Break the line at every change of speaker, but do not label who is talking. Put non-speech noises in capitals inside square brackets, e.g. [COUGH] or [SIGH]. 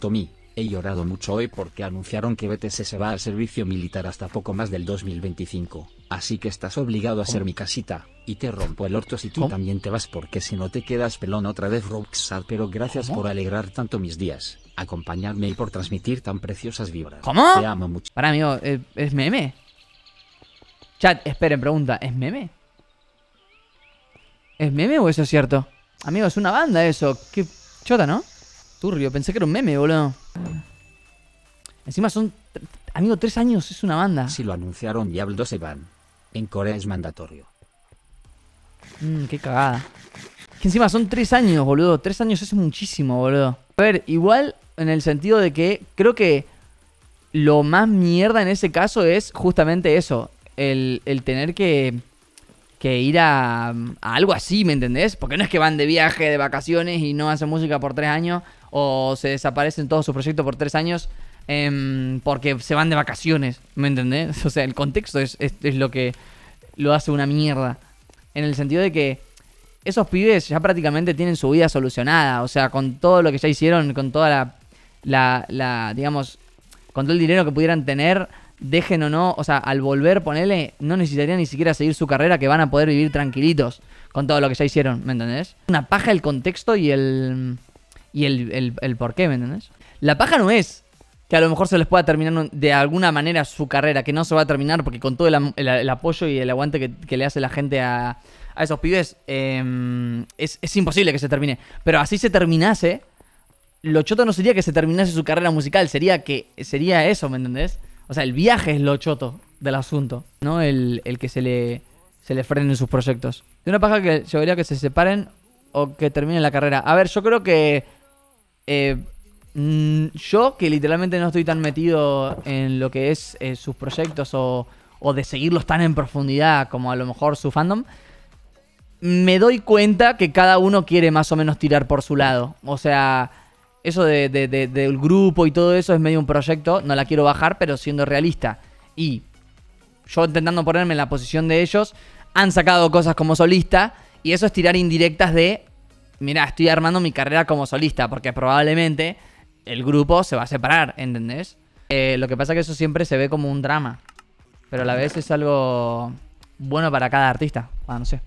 Tommy, he llorado mucho hoy porque anunciaron que BTS se va al servicio militar hasta poco más del 2025, así que estás obligado a ser mi casita, y te rompo el orto si tú también te vas porque si no te quedas pelón otra vez Roxad, pero gracias por alegrar tanto mis días, acompañarme y por transmitir tan preciosas vibras. ¿Cómo? Te amo mucho. Para amigo, eh, ¿es meme? Chat, esperen,
pregunta, ¿es meme? ¿Es meme o eso es cierto? Amigo, es una banda eso, qué chota, ¿no? Turbio, pensé que era un meme, boludo.
Encima son. Amigo, tres años es una banda. Si lo anunciaron, Diablo 2 se van. En Corea es mandatorio. Mmm, qué cagada. Que encima son tres años,
boludo. Tres años es muchísimo, boludo. A ver, igual en el sentido de que creo que lo más mierda en ese caso es justamente eso. el tener que que ir a, algo así, ¿me entendés? Porque no es que van de viaje, de vacaciones y no hacen música por tres años o se desaparecen todos sus proyectos por tres años em, porque se van de vacaciones, ¿me entendés? [LAUGHS] O sea, el contexto es, lo que lo hace una mierda. En el sentido de que esos pibes ya prácticamente tienen su vida solucionada. O sea, con todo lo que ya hicieron, con toda la, la, la digamos, con todo el dinero que pudieran tener, dejen o no, o sea, al volver, ponerle, no necesitaría ni siquiera seguir su carrera, que van a poder vivir tranquilitos con todo lo que ya hicieron, ¿me entendés? Una paja el contexto y el. y el, el, por qué, ¿me entendés? La paja no es que a lo mejor se les pueda terminar de alguna manera su carrera, que no se va a terminar porque con todo el, apoyo y el aguante que, le hace la gente a, esos pibes, em, es, es, imposible que se termine. Pero así se terminase, lo choto no sería que se terminase su carrera musical, sería que sería eso, ¿me entendés? O sea, el viaje es lo choto del asunto, ¿no? El, que se le, le frenen sus proyectos. De una paja que llevaría que se separen o que terminen la carrera. A ver, yo creo que. Eh, mm, yo, que literalmente no estoy tan metido en lo que es eh, sus proyectos o, o de seguirlos tan en profundidad como a lo mejor su fandom me doy cuenta que cada uno quiere más o menos tirar por su lado. O sea, eso de, del grupo y todo eso es medio un proyecto, no la quiero bajar, pero siendo realista. Y yo intentando ponerme en la posición de ellos, han sacado cosas como solista y eso es tirar indirectas de, mira, estoy armando mi carrera como solista, porque probablemente el grupo se va a separar, ¿entendés? Eh, lo que pasa es que eso siempre se ve como un drama, pero a la vez es algo bueno para cada artista, ah, no sé.